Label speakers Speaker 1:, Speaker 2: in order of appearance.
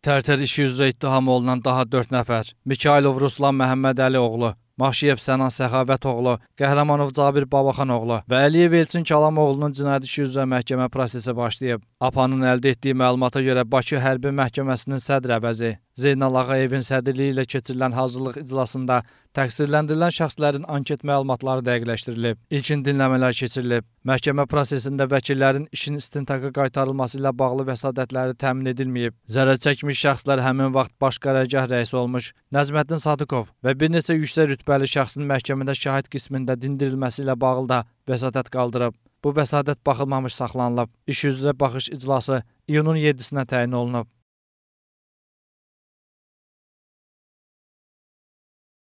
Speaker 1: Tərtər işi üzrə ittiham olunan daha 4 nəfər, Mikailov Ruslan Məhəmməd Əli oğlu, Maşiyev Sənan Səxavət oğlu, Qəhrəmanov Cabir Babaxan oğlu və Əliyev Elçin Kəlam oğlunun cinayət işi üzrə məhkəmə prosesi başlayıb. APAnın əldə etdiyi məlumata görə Bakı Hərbi Məhkəməsinin sədr əvəzi Zeynal Ağayevin sədrliyi ilə keçirilən hazırlıq iclasında təqsirləndirilən şəxslərin anket məlumatları dəqiqləşdirilib. İlkin dinləmələr keçirilib. Məhkəmə prosesində vəkillərin işin istintaqa qaytarılması ilə bağlı vəsadətləri təmin edilməyib. Zərər çəkmiş şəxslər həmin vaxt baş qərargah rəisi olmuş Nəzməddin Sadıqov və bir neçə yüksək rütbəli şəxsin məhkəmədə şahid qismində dindirilməsi ilə bağlı da vəsadət qaldırıb. Bu vəsadət baxılmamış saxlanılıb. İş üzrə baxış iclası iyunun 7-sinə təyin
Speaker 2: olunub.